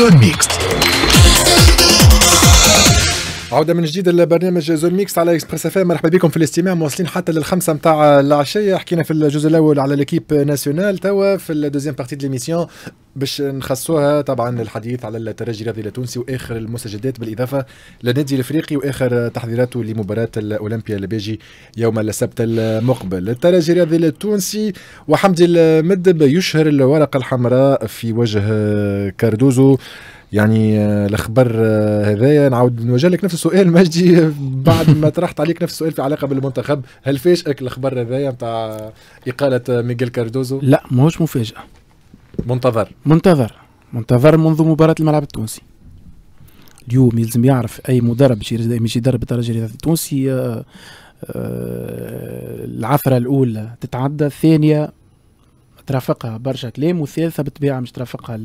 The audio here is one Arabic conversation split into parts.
Zone Mixte. عوده من جديد لبرنامج زون ميكس على اكسبريس اف مرحبا بكم في الاستماع مواصلين حتى للخمسه نتاع العشيه حكينا في الجزء الاول على ليكيب ناسيونال توا في الدوزيام بارتي دو ليميسيون باش نخصوها طبعا الحديث على الترجي الرياضي التونسي واخر المستجدات بالاضافه للنادي الافريقي واخر تحضيراته لمباراه الاولمبيا اللي يوم السبت المقبل الترجي الرياضي التونسي وحمدي المدب يشهر الورقه الحمراء في وجه كاردوزو يعني آه، الخبر آه، هذايا نعاود نوجه لك نفس السؤال مجدي بعد ما طرحت عليك نفس السؤال في علاقه بالمنتخب هل فاجئك الخبر هذايا نتاع اقاله آه، ميغيل كاردوزو؟ لا ماهوش مفاجاه منتظر منتظر منتظر منذ مباراه الملعب التونسي اليوم يلزم يعرف اي مدرب باش يدرب الدرجه التونسي العثره الاولى تتعدى الثانيه ترافقها برشا كلام والثالثة بالطبيعة مش ترافقها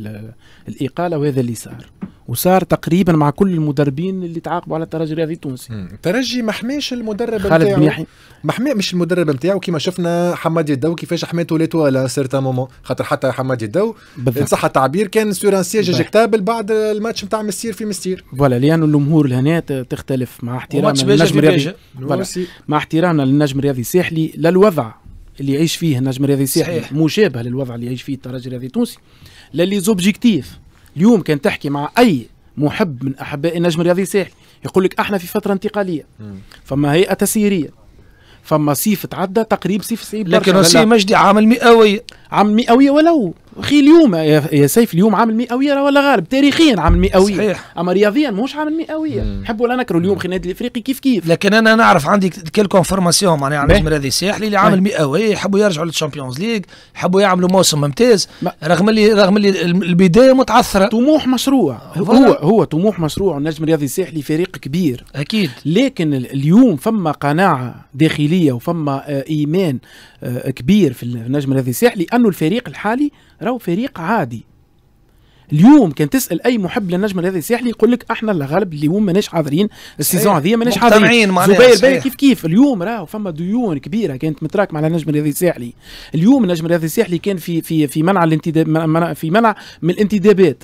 الإقالة وهذا اللي صار وصار تقريبا مع كل المدربين اللي تعاقبوا على الترجي الرياضي التونسي الترجي ما حماش المدرب خالد ما محمي مش المدرب نتاعو كما شفنا حمادي الدو كيفاش حماته ليتو على سيرتان مومون خاطر حتى حمادي الدو ان صح التعبير كان سور ان سيج اجيكتابل بعد الماتش نتاع مستير في مستير فوالا لانه الجمهور لهنا تختلف مع احترامنا للنجم الرياضي مع احترامنا للنجم الرياضي الساحلي للوضع اللي يعيش فيه النجم الرياضي الساحلي مشابه للوضع اللي يعيش فيه الترجي الرياضي التونسي للي زوبجيكتيف اليوم كان تحكي مع اي محب من احباء النجم الرياضي الساحلي يقول لك احنا في فتره انتقاليه فما هيئه تسييريه فما صيف تعدى تقريب صيف صعيب لكن وسيم مجدي عامل مئوي عامل مئويه ولو اخي اليوم يا سيف اليوم عامل مئويه ولا غالب تاريخيا عامل مئويه صحيح اما رياضيا مش عامل مئويه نحب ولا نكره اليوم خي النادي الافريقي كيف كيف لكن انا نعرف عندي كيلكون فورماسيون معناها عن النجم الرياضي الساحلي اللي عامل المئويه يحبوا يرجعوا للشامبيونز ليغ يحبوا يعملوا موسم ممتاز رغم اللي رغم اللي البدايه متعثره طموح مشروع هو هو, هو طموح مشروع النجم الرياضي الساحلي فريق كبير اكيد لكن اليوم فما قناعه داخليه وفما آه، ايمان آه، كبير في النجم الرياضي الساحلي انه الفريق الحالي راهو فريق عادي اليوم كان تسال اي محب للنجم الرياضي الساحلي يقول لك احنا الغالب اليوم ماناش حاضرين السيزون إيه، هذه ماناش حاضرين زبير باي كيف كيف اليوم راهو فما ديون كبيره كانت متراكمه على النجم الرياضي الساحلي اليوم النجم الرياضي الساحلي كان في في في منع الانتداب في منع من الانتدابات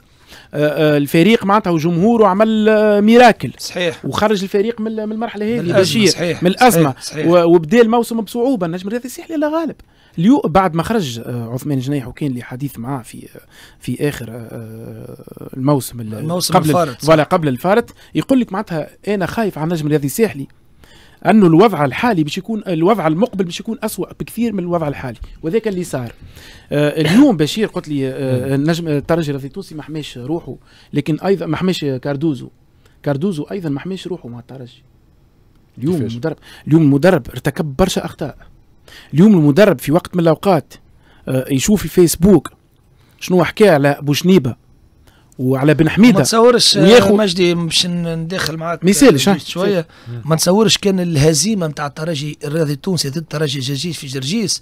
آه، آه، الفريق معناتها وجمهوره عمل آه، ميراكل صحيح وخرج الفريق من المرحله هذه بشير من الازمه صحيح. صحيح. وبدا الموسم بصعوبه النجم الرياضي الساحلي لا غالب اليوم بعد ما خرج آه، عثمان جنيح وكان لي حديث معاه في آه، في اخر آه، الموسم, الموسم قبل الفارت ولا قبل الفارت يقول لك معناتها انا خايف على النجم الرياضي الساحلي انه الوضع الحالي باش يكون الوضع المقبل باش يكون اسوا بكثير من الوضع الحالي وذاك اللي صار اليوم بشير قلت لي النجم الترجي الرياضي التونسي ما حماش روحه لكن ايضا ما حماش كاردوزو كاردوزو ايضا ما حماش روحه مع الترجي اليوم المدرب اليوم المدرب ارتكب برشا اخطاء اليوم المدرب في وقت من الاوقات آه، يشوف الفيسبوك شنو حكى على بوشنيبه وعلى بن حميده ما تصورش آه، وياخو... مجدي باش ندخل معاك مثال شويه ما تصورش كان الهزيمه نتاع الترجي الرياضي التونسي ضد الترجي الجرجيس في جرجيس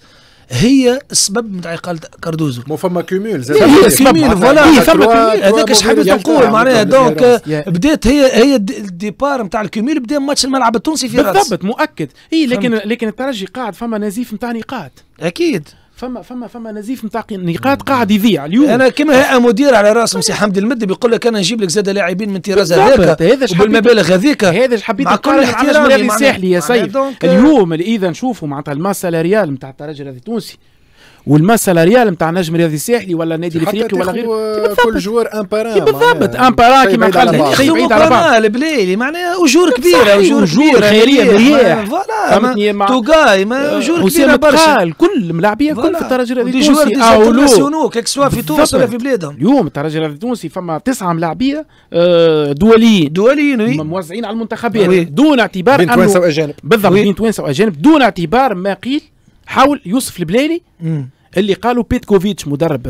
هي السبب نتاع قال كاردوزو مو فما كوميل زاد هي السبب فوالا فما هذاك اش حبيت نقول معناها دونك بدات هي هي الديبار نتاع الكوميل بدا ماتش الملعب التونسي في بالضبط مؤكد اي لكن لكن الترجي قاعد فما نزيف نتاع نقاط اكيد فما فما فما نزيف نتاع نقاط قاعد يضيع اليوم انا كما مدير على راسهم سي حمدي المدي بيقول لك انا نجيب لك زاد لاعبين من طراز هذاك وبالمبالغ هذيك هذا اش حبيت كل احترامي الساحلي يا سيد اليوم اذا نشوفوا معناتها الماس سالاريال نتاع الترجي التونسي والماسه ريال نتاع نجم رياضي الساحلي ولا النادي الافريقي ولا غيره كل جوار ان باران بالضبط ان باران كيما قال بعيد على بعض البلايلي معناها اجور كبيره اجور كبيره خيريه مليح فوالا توغاي ما آه، اجور كبيره برشا كل ملاعبيه كل في الترجي الرياضي التونسي اولو كيك سوا في تونس ولا في بلادهم اليوم الترجي الرياضي التونسي فما تسعه ملاعبيه آه، دوليين دوليين موزعين على المنتخبات دون اعتبار بين توانسه واجانب بالضبط بين توانسه واجانب دون اعتبار ما قيل حاول يوسف البلالي اللي قالوا بيتكوفيتش مدرب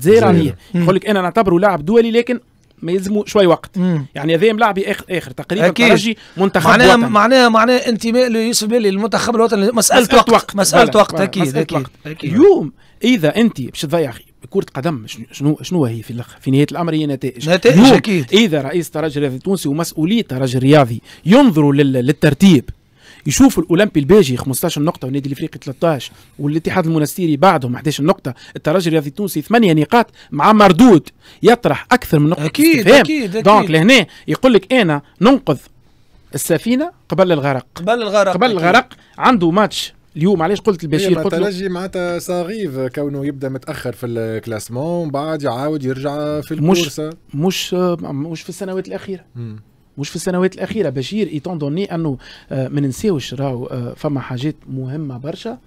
جزائراني آه، يقول لك انا نعتبره لاعب دولي لكن ما يلزمو شوي وقت مم. يعني هذا ملاعب اخر اخر تقريبا أكيد. ترجي منتخب معناها وطن. معناها معناها انتماء ليوسف بلالي للمنتخب الوطني مساله, مسألة وقت. وقت مساله وقت اكيد مسألة أكيد. وقت. أكيد. اليوم اذا انت باش تضيع كرة قدم شنو شنو هي في الاخر في نهاية الامر هي نتائج نتائج اكيد اذا رئيس الترجي الرياضي التونسي ومسؤولية الترجي الرياضي ينظروا للترتيب يشوفوا الاولمبي الباجي 15 نقطه والنادي الافريقي 13 والاتحاد المنستيري بعدهم 11 نقطه الترجي الرياضي التونسي 8 نقاط مع مردود يطرح اكثر من نقطه اكيد استفهام. اكيد, أكيد. دونك لهنا يقول لك انا ننقذ السفينه قبل الغرق قبل الغرق قبل أكيد. الغرق عنده ماتش اليوم علاش قلت البشير قلت الترجي معناتها صغيف كونه يبدا متاخر في الكلاسمون بعد يعاود يرجع في الكورسه مش مش مش في السنوات الاخيره مم. مش في السنوات الاخيره بشير ايتون دوني انه آه، ما ننساوش راهو آه، فما حاجات مهمه برشا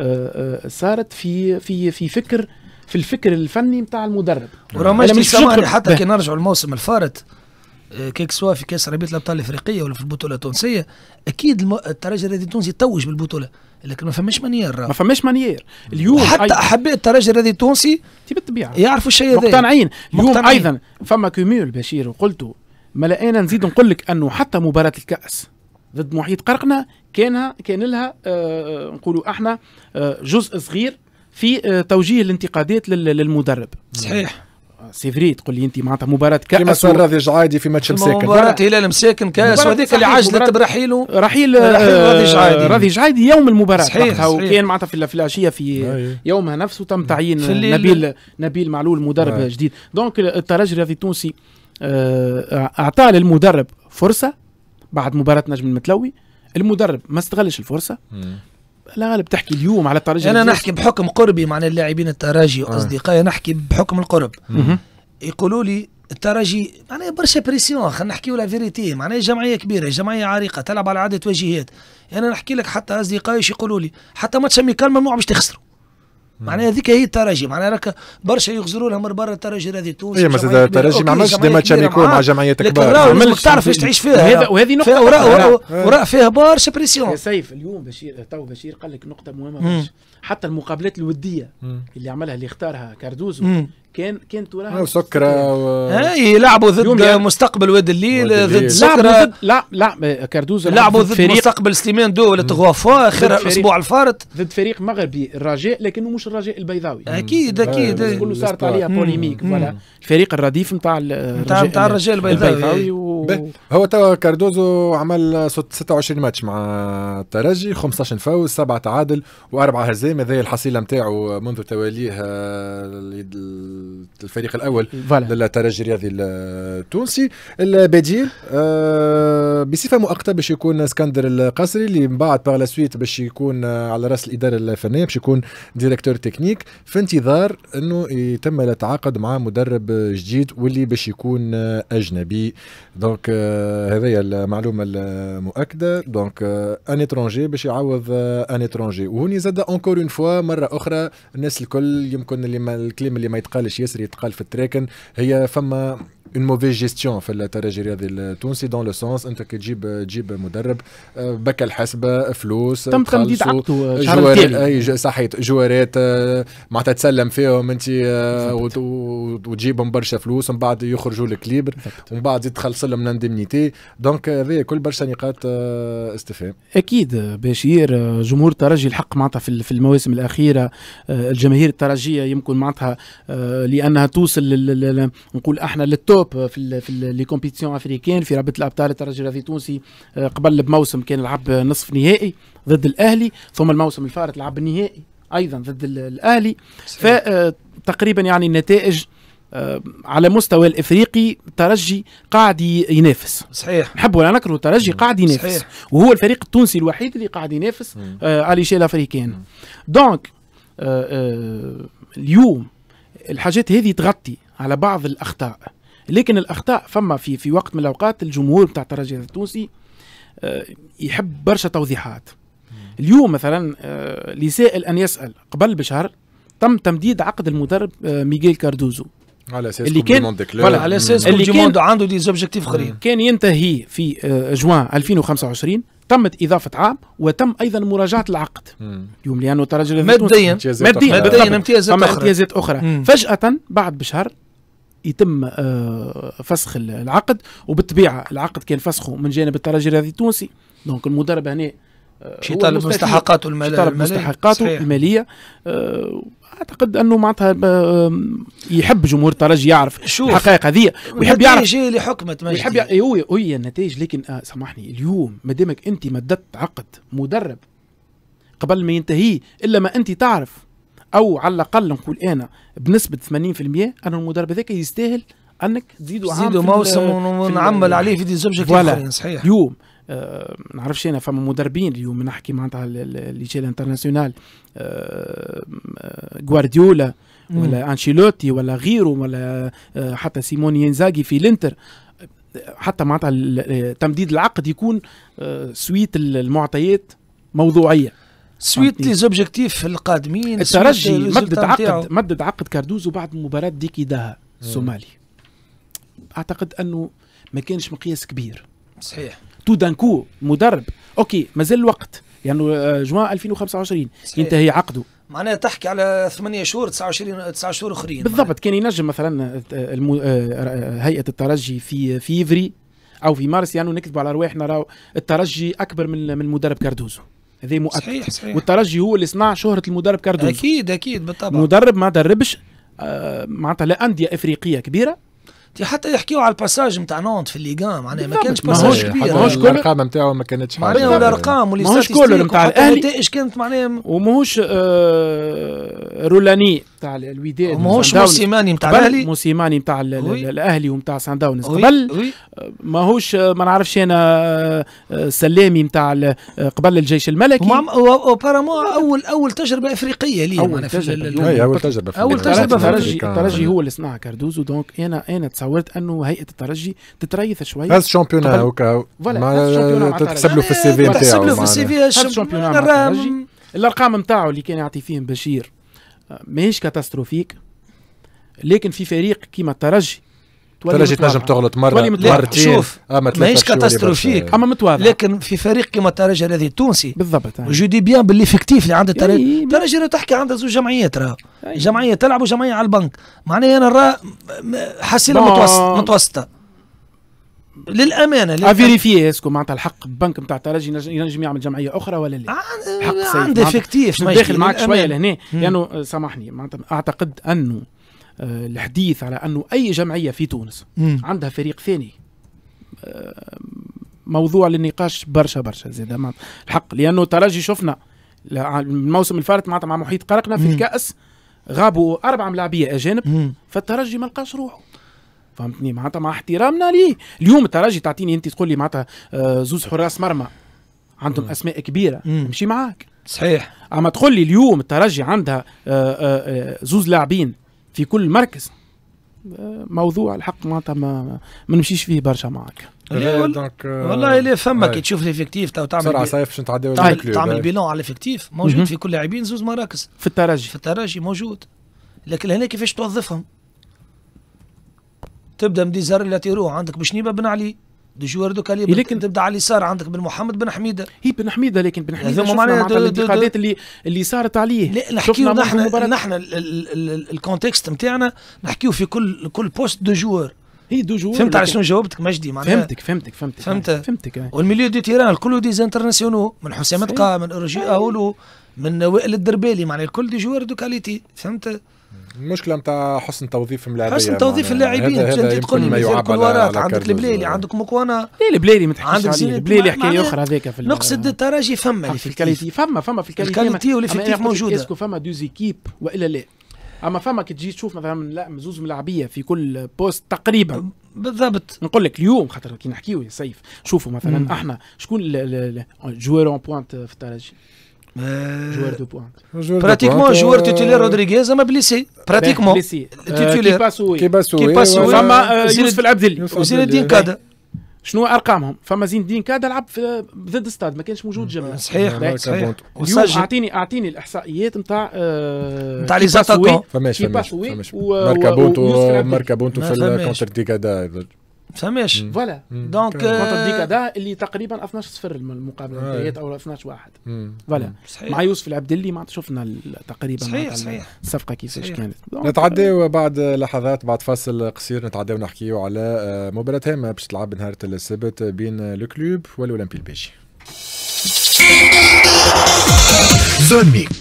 آه، صارت في في في فكر في الفكر الفني نتاع المدرب نعم. وراه مش حتى كي نرجعوا الموسم الفارط كيك سوا في كاس ربيع الابطال الافريقيه ولا في البطوله التونسيه اكيد الترجي الرياضي التونسي توج بالبطوله لكن ما فماش مانيير ما فماش مانيير اليوم حتى أي... احباء الترجي الرياضي التونسي بالطبيعه يعرفوا الشيء هذا مقتنعين اليوم ايضا فما كوميول بشير وقلتوا ما لقينا نزيد نقول لك انه حتى مباراه الكاس ضد محيط قرقنا كان كان لها آه، آه، نقولوا احنا آه، جزء صغير في توجيه الانتقادات للمدرب صحيح سي فري تقول لي انت معناتها مباراه كاس كما صار راضي جعايدي في ماتش مساكن مباراه هلال مساكن كاس وهذيك اللي عجلت برحيله رحيل راضي جعايدي راضي جعايدي يوم المباراه صحيح, وكان معناتها في العشيه في أيوة. يومها نفسه تم تعيين نبيل نبيل معلول مدرب أيوة. جديد دونك الترجي الرياضي التونسي آه، اعطى للمدرب فرصه بعد مباراه نجم المتلوي المدرب ما استغلش الفرصه لا غالب تحكي اليوم على الترجي انا نحكي بحكم قربي مع اللاعبين التراجي آه. واصدقائي نحكي بحكم القرب يقولوا لي الترجي معناها برشا بريسيون خلينا نحكيو لا فيريتي معناها جمعيه كبيره جمعيه عريقه تلعب على عده وجهات انا نحكي لك حتى اصدقائي يقولوا لي حتى ماتش اميكال ممنوع باش تخسروا معناها هذيك هي الترجي معناها راك برشا يغزروا لهم من برا الترجي هذه تونس اي مثلا الترجي ما عملش ديما تشاميكو مع جمعيات كبار ما تعرف ايش تعيش فيها وهذه نقطه فيها وراء إيه. وراء فيها برشا بريسيون يا سيف اليوم بشير تو بشير قال لك نقطه مهمه حتى المقابلات الوديه اللي عملها اللي اختارها كاردوزو كان كان تراها سكرة و... إيه، يلعبوا ضد يعني... مستقبل واد الليل ضد سكرة ضد لا لا كاردوزو لعبوا ضد فريق... مستقبل سليمان دو ولا تغوا فوا اخر الاسبوع الفارط ضد فريق مغربي الرجاء لكنه مش مش الرجاء البيضاوي اكيد آه، اكيد كله صارت عليها بوليميك فوالا الفريق الرديف نتاع نتاع الرجاء البيضاوي هو توا كاردوزو عمل 26 ماتش مع الترجي 15 فوز 7 تعادل واربعه هزائم هذه الحصيله نتاعو منذ تواليه آه، الفريق الاول للترجي الرياضي التونسي البديل آه، بصفه مؤقته باش يكون اسكندر القصري اللي من بعد باغ سويت باش يكون آه، على راس الاداره الفنيه باش يكون ديريكتور تكنيك في انتظار انه يتم التعاقد مع مدرب جديد واللي باش يكون اجنبي دونك دونك euh, هذه المعلومه المؤكده دونك ان اترونجي باش يعوض ان euh, اترونجي وهوني زاد اونكور اون فوا مره اخرى الناس الكل يمكن اللي ما الكلام اللي ما يتقالش ياسر يتقال في التراكن هي فما اون موفي جيستيون في الترجي الرياضي التونسي دون لو سونس انت كي تجيب تجيب مدرب آه، بك الحسبه فلوس تم تمديد عقده آه، آه، جوارات صحيت جوارات معناتها تسلم فيهم انت وتجيبهم برشا فلوس ومن بعد يخرجوا لك ليبر ومن بعد تخلص لهم الاندمنيتي دونك هذه كل برشا نقاط استفهام اكيد بشير جمهور الترجي الحق معناتها في المواسم الاخيره الجماهير الترجيه يمكن معناتها لانها توصل نقول احنا للتوب توب آه، في في لي كومبيتيسيون افريكان في رابطه الابطال الترجي الرياضي التونسي آه، قبل بموسم كان لعب آه، نصف نهائي ضد الاهلي ثم الموسم الفارط لعب النهائي ايضا ضد الاهلي فتقريبا يعني النتائج على مستوى الافريقي الترجي قاعد ينافس صحيح نحب ولا نكره الترجي قاعد ينافس صحيح. وهو الفريق التونسي الوحيد اللي قاعد ينافس آه على شيل افريكان دونك آه آه اليوم الحاجات هذه تغطي على بعض الاخطاء لكن الاخطاء فما في في وقت من الاوقات الجمهور بتاع الترجي التونسي آه، يحب برشا توضيحات اليوم مثلا آه، لسائل ان يسال قبل بشهر تم تمديد عقد المدرب آه، ميغيل كاردوزو على اساس اللي كان على اساس اللي كان عنده دي زوبجيكتيف اخرين كان ينتهي في جوان 2025 تمت اضافه عام وتم ايضا مراجعه العقد اليوم لانه ترجل ماديا ماديا ماديا امتيازات اخرى امتيازات اخرى فجاه بعد بشهر يتم آه، فسخ العقد وبالطبيعه العقد كان فسخه من جانب الترجي الرياضي التونسي دونك المدرب هنا مش آه، يطالب مستحقاته الماليه يطالب مستحقاته الماليه آه، اعتقد انه معناتها يحب جمهور الترجي يعرف شوف الحقائق هذه ويحب يعرف النتائج اللي حكمت ويحب هو هي النتائج لكن آه سامحني اليوم ما دامك انت مددت عقد مدرب قبل ما ينتهي الا ما انت تعرف او على الاقل نقول انا بنسبه 80% ان المدرب هذاك يستاهل انك تزيدوا عام تزيدوا موسم ونعمل عليه فيديو سبجكت اخرين صحيح اليوم آه نعرفش انا فما مدربين اليوم نحكي معناتها اللي جا الانترناسيونال آه جوارديولا آه، ولا انشيلوتي ولا غيره ولا آه حتى سيمون ينزاغي في الانتر حتى معناتها تمديد العقد يكون آه، سويت المعطيات موضوعيه سويت لي زوبجيكتيف القادمين الترجي مدد عقد مدد عقد كاردوزو بعد مباراه ديكيداها الصومالي اعتقد انه ما كانش مقياس كبير صحيح تو دانكو مدرب اوكي مازال الوقت يعني آه، جوان 2025 صحيح. ينتهي عقده معناها تحكي على 8 شهور 29 9 شهور اخرين بالضبط كان ينجم مثلا آه، آه، هيئه الترجي في في او في مارس يعني نكذبوا على ارواحنا راهو الترجي اكبر من من مدرب كاردوزو هذا مؤكد صحيح صحيح والترجي هو اللي صنع شهره المدرب كاردوز اكيد اكيد بالطبع مدرب ما دربش آه، معناتها لا انديه افريقيه كبيره حتى يحكيوا على الباساج نتاع نونت في الليغا معناها ما كانش باساج كبير ماهوش كل الارقام نتاعو ما كانتش حاجه والارقام واللي ماهوش كل نتاع الاهلي كانت معناها وماهوش آه رولاني نتاع الوداد ماهوش موسيماني نتاع الاهلي موسيماني نتاع الاهلي ومتاع سان داونز قبل ماهوش ما نعرفش انا آه، سلامي نتاع آه، قبل الجيش الملكي وبارامو اول اول تجربه افريقيه لي اول تجربه اول تجربه اول تجربه الترجي الترجي هو اللي صنع كاردوزو دونك انا انا تصورت انه هيئه الترجي تتريث شويه هذا الشامبيونا هكا تحسب له في السي في نتاعو تحسب له في السي في الارقام نتاعو اللي كان يعطي فيهم بشير ماهيش كاتاستروفيك لكن في فريق كيما الترجي ترجي تنجم تغلط مره مرتين شوف اما آه، ماهيش كاتاستروفيك اما متواضع لكن في فريق كيما الترجي الذي التونسي بالضبط يعني. جو دي بيان بالليفكتيف اللي عند الترجي الترجي راه تحكي عندها زوج جمعيات راه جمعيه تلعب وجمعيه على البنك معناها انا راه حاسين متوسطه متوسطه للامانه, للأمانة. افيريفي اسكو معناتها الحق البنك نتاع الترجي ينجم يعمل جمعيه اخرى ولا لا؟ آه، حق سيد عنده افكتيف داخل معك شويه لهنا لانه آه، سامحني معناتها اعتقد انه آه، الحديث على انه اي جمعيه في تونس مم. عندها فريق ثاني موضوع للنقاش برشا برشا زاد الحق لانه الترجي شفنا الموسم الفارط معناتها مع محيط قرقنا في الكاس غابوا اربع ملاعبيه اجانب فالترجي ما لقاش روحه فهمتني معناتها مع احترامنا ليه اليوم الترجي تعطيني انت تقول لي معناتها آه، زوز حراس مرمى عندهم اسماء كبيره نمشي معاك صحيح اما تقول لي اليوم الترجي عندها آه، آه، زوز لاعبين في كل مركز موضوع الحق معناتها ما, ما نمشيش فيه برشا معاك والله اللي فما كي تشوف الافكتيف تو تعمل بسرعه صيف باش نتعداو تعمل, تعمل بيلون على الافكتيف موجود في كل لاعبين زوز مراكز في الترجي في الترجي موجود لكن هنا كيفاش توظفهم تبدا من ديزار الى تيرو عندك بشنيبه بن علي دي جوار دو كاليبر لكن تبدا على اليسار عندك بن محمد بن حميده هي بن حميده لكن بن حميده شفنا معناها الانتقادات اللي اللي صارت عليه لا نحكيو نحن نحن الكونتكست نتاعنا نحكيو في كل كل بوست دو جوار هي دو جوار فهمت على شنو جاوبتك مجدي معناها فهمتك فهمتك فهمتك فهمت فهمتك آه. والميليو دو تيران الكل دي انترناسيونو من حسام تقا من اورجي اولو من وائل الدربالي معناها الكل دي جوار دو كاليتي فهمت المشكله نتاع حسن توظيف اللاعبين حسن يعني توظيف اللاعبين انت تقول لي كل ورات عندك البليلي عندك مكوانا لا البليلي ما تحكيش عليه البليلي حكايه اخرى هذاك في نقصد التراجي فما في الكاليتي فما فما في الكاليتي الكاليتي والافكتيف موجوده اسكو فما دوز ايكيب والا لا اما فما كي تجي تشوف مثلا لا زوز ملاعبيه في كل بوست تقريبا بالضبط نقول لك اليوم خاطر كي نحكيو يا سيف شوفوا مثلا احنا شكون جوير اون بوانت في الترجي Euh, joueur de pointe. Pratiquement, joueur euh, titulaire Rodriguez, mais blessé. Pratiquement. Euh, titulaire. Qui passe فما يوسف العبدلي وزين الدين كادا شنو ارقامهم فما زين الدين كادا لعب ضد ستاد ما كانش موجود جمله صحيح صحيح اعطيني اعطيني الاحصائيات نتاع آه، نتاع لي زاتاكون فماش فماش فماش ماركابونتو ماركابونتو في الكونتر دي كادا فهماش فوالا دونك كونتر ديك اللي تقريبا 12 0 المقابله النهائيات او 12 1 فوالا مع يوسف العبدلي ما شفنا تقريبا صحيح صحيح الصفقه كيفاش كانت نتعداو بعد لحظات بعد فاصل قصير نتعداو نحكيو على آه، مباراه هامه باش تلعب نهار السبت بين لو كلوب والاولمبي البيجي زون ميك